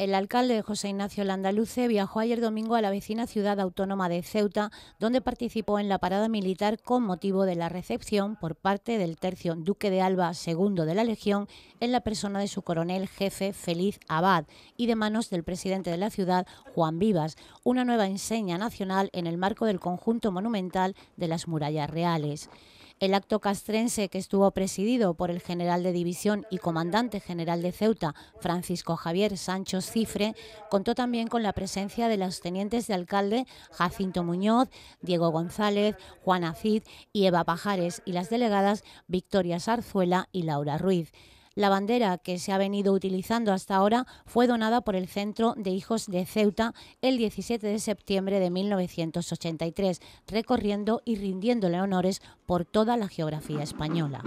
El alcalde José Ignacio Landaluce viajó ayer domingo a la vecina ciudad autónoma de Ceuta, donde participó en la parada militar con motivo de la recepción por parte del tercio Duque de Alba II de la Legión en la persona de su coronel jefe Feliz Abad y de manos del presidente de la ciudad, Juan Vivas, una nueva enseña nacional en el marco del conjunto monumental de las murallas reales. El acto castrense, que estuvo presidido por el general de división y comandante general de Ceuta, Francisco Javier Sánchez Cifre, contó también con la presencia de los tenientes de alcalde Jacinto Muñoz, Diego González, Juan Acid y Eva Pajares y las delegadas Victoria Sarzuela y Laura Ruiz. La bandera que se ha venido utilizando hasta ahora fue donada por el Centro de Hijos de Ceuta el 17 de septiembre de 1983, recorriendo y rindiéndole honores por toda la geografía española.